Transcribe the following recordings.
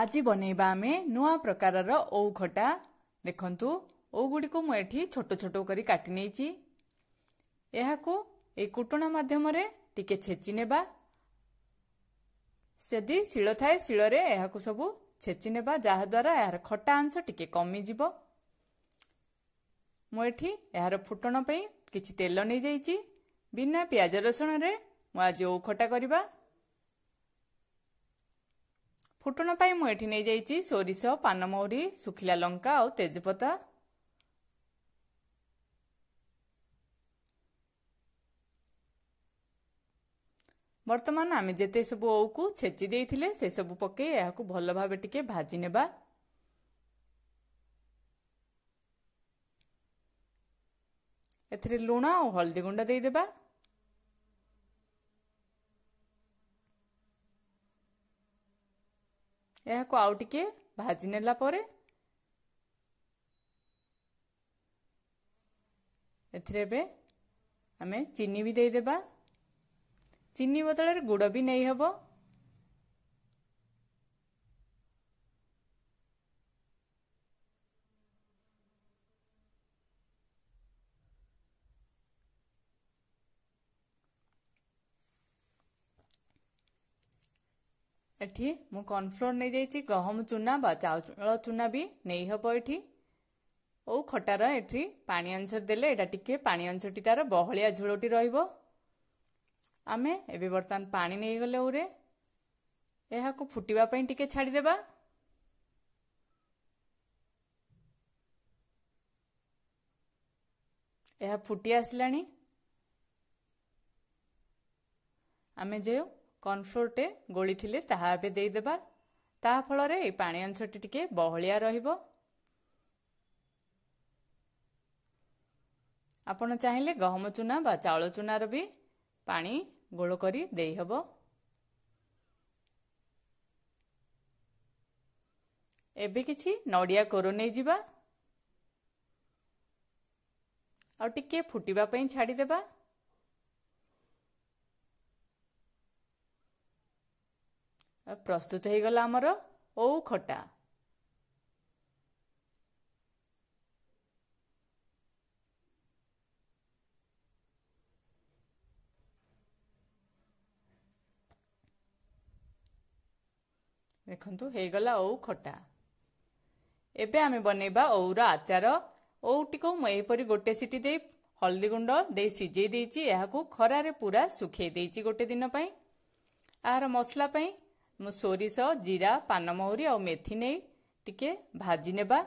ଆଜି ବନେଇବା ଆମେ ନୂଆ ପ୍ରକାରର ଓଉ ଖଟା ଦେଖନ୍ତୁ ଓଗୁଡ଼ିକୁ ମୁଁ ଏଠି ଛୋଟ ଛୋଟ କରି କାଟି ନେଇଛି ଏହାକୁ ଏ କୁଟଣା ମାଧ୍ୟମରେ ଟିକେ ଛେଚି ନେବା ସେଦି ଶିଳ ଥାଏ ଶିଳରେ ଏହାକୁ ସବୁ ଛେଚି ନେବା ଯାହାଦ୍ୱାରା ଏହାର ଖଟା ଅଂଶ ଟିକେ କମିଯିବ ମୁଁ ଏଠି ଏହାର ଫୁଟଣ ପାଇଁ କିଛି ତେଲ ନେଇଯାଇଛି ବିନା ପିଆଜ ରସୁଣରେ ମୁଁ ଆଜି ଓଉ ଖଟା କରିବା ଫୁଟଣ ପାଇଁ ମୁଁ ଏଠି ନେଇଯାଇଛି ସୋରିଷ ପାନମହୁରି ଶୁଖିଲା ଲଙ୍କା ଆଉ ତେଜପତା ବର୍ତ୍ତମାନ ଆମେ ଯେତେ ସବୁ ଓକୁ ଛେଚି ଦେଇଥିଲେ ସେସବୁ ପକାଇ ଏହାକୁ ଭଲ ଭାବେ ଟିକେ ଭାଜି ନେବା ଏଥିରେ ଲୁଣ ଆଉ ହଳଦୀ ଗୁଣ୍ଡ ଦେଇଦେବା ଏହାକୁ ଆଉ ଟିକିଏ ଭାଜି ନେଲା ପରେ ଏଥିରେ ଏବେ ଆମେ ଚିନି ବି ଦେଇଦେବା ଚିନି ବଦଳରେ ଗୁଡ଼ ବି ନେଇହେବ ଏଠି ମୁଁ କର୍ଣ୍ଣଫ୍ଲୋର ନେଇଯାଇଛି ଗହମ ଚୁନା ବା ଚାଉଳ ଚୁନା ବି ନେଇ ହେବ ଏଠି ଓ ଖଟାର ଏଠି ପାଣି ଅଂଶ ଦେଲେ ଏଇଟା ଟିକେ ପାଣି ଅଂଶଟି ତାର ବହଳିଆ ଝୋଳଟି ରହିବ ଆମେ ଏବେ ବର୍ତ୍ତମାନ ପାଣି ନେଇଗଲେ ଉରେ ଏହାକୁ ଫୁଟିବା ପାଇଁ ଟିକେ ଛାଡ଼ିଦେବା ଏହା ଫୁଟି ଆସିଲାଣି ଆମେ ଯେଉଁ କର୍ଣ୍ଣଫ୍ଲୋର୍ଟେ ଗୋଳିଥିଲେ ତାହା ଏବେ ଦେଇଦେବା ତାହା ଫଳରେ ଏ ପାଣି ଅଂଶଟି ଟିକେ ବହଳିଆ ରହିବ ଆପଣ ଚାହିଁଲେ ଗହମ ଚୁନା ବା ଚାଉଳ ଚୁନାର ବି ପାଣି ଗୋଳ କରି ଦେଇହେବ ଏବେ କିଛି ନଡ଼ିଆ କୋର ନେଇଯିବା ଆଉ ଟିକିଏ ଫୁଟିବା ପାଇଁ ଛାଡ଼ିଦେବା ପ୍ରସ୍ତୁତ ହେଇଗଲା ଆମର ଓଉ ଖଟା ଦେଖନ୍ତୁ ହେଇଗଲା ଓଉ ଖଟା ଏବେ ଆମେ ବନେଇବା ଓଉର ଆଚାର ଓଉଟିକୁ ମୁଁ ଏହିପରି ଗୋଟେ ସିଟି ଦେଇ ହଳଦୀ ଗୁଣ୍ଡ ଦେଇ ସିଝେଇ ଦେଇଛି ଏହାକୁ ଖରାରେ ପୁରା ଶୁଖେଇ ଦେଇଛି ଗୋଟେ ଦିନ ପାଇଁ ଏହାର ମସଲା ପାଇଁ ମୁଁ ସୋରିଷ ଜିରା ପାନ ମହୁରୀ ଆଉ ମେଥି ନେଇ ଟିକେ ଭାଜି ନେବା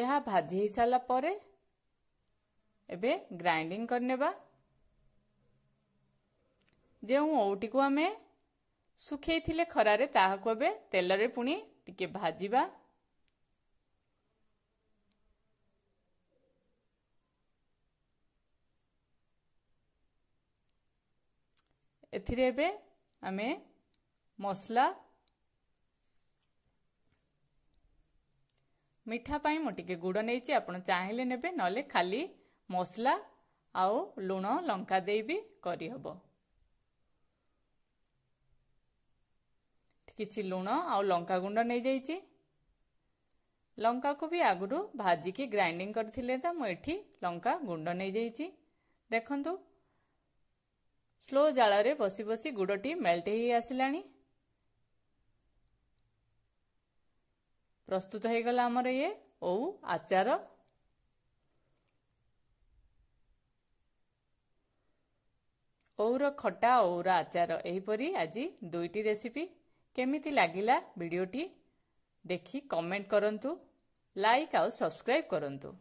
ଏହା ଭାଜି ହେଇସାରିଲା ପରେ ଏବେ ଗ୍ରାଇଣ୍ଡିଙ୍ଗ କରିନେବା ଯେଉଁ ଓଟିକୁ ଆମେ ଶୁଖେଇଥିଲେ ଖରାରେ ତାହାକୁ ଏବେ ତେଲରେ ପୁଣି ଟିକେ ଭାଜିବା ବା ଏଥିରେ ଏବେ ଆମେ ମସଲା ମିଠା ପାଇଁ ମୁଁ ଟିକେ ଗୁଡ଼ ନେଇଛି ଆପଣ ଚାହିଁଲେ ନେବେ ନହେଲେ ଖାଲି ମସଲା ଆଉ ଲୁଣ ଲଙ୍କା ଦେଇ ବି କରିହେବ କିଛି ଲୁଣ ଆଉ ଲଙ୍କା ଗୁଣ୍ଡ ନେଇଯାଇଛି ଲଙ୍କାକୁ ବି ଆଗରୁ ଭାଜିକି ଗ୍ରାଇଣ୍ଡିଂ କରିଥିଲେ ତ ମୁଁ ଏଠି ଲଙ୍କା ଗୁଣ୍ଡ ନେଇଯାଇଛି ଦେଖନ୍ତୁ ସ୍ଲୋ ଜାଳରେ ବସି ବସି ଗୁଡ଼ଟି ମେଲ୍ଟ ହୋଇ ଆସିଲାଣି ପ୍ରସ୍ତୁତ ହୋଇଗଲା ଆମର ଇଏ ଓଉ ଆଚାର ଓଉର ଖଟା ଓଉର ଆଚାର ଏହିପରି ଆଜି ଦୁଇଟି ରେସିପି କେମିତି ଲାଗିଲା ଭିଡ଼ିଓଟି ଦେଖି କମେଣ୍ଟ କରନ୍ତୁ ଲାଇକ୍ ଆଉ ସବସ୍କ୍ରାଇବ୍ କରନ୍ତୁ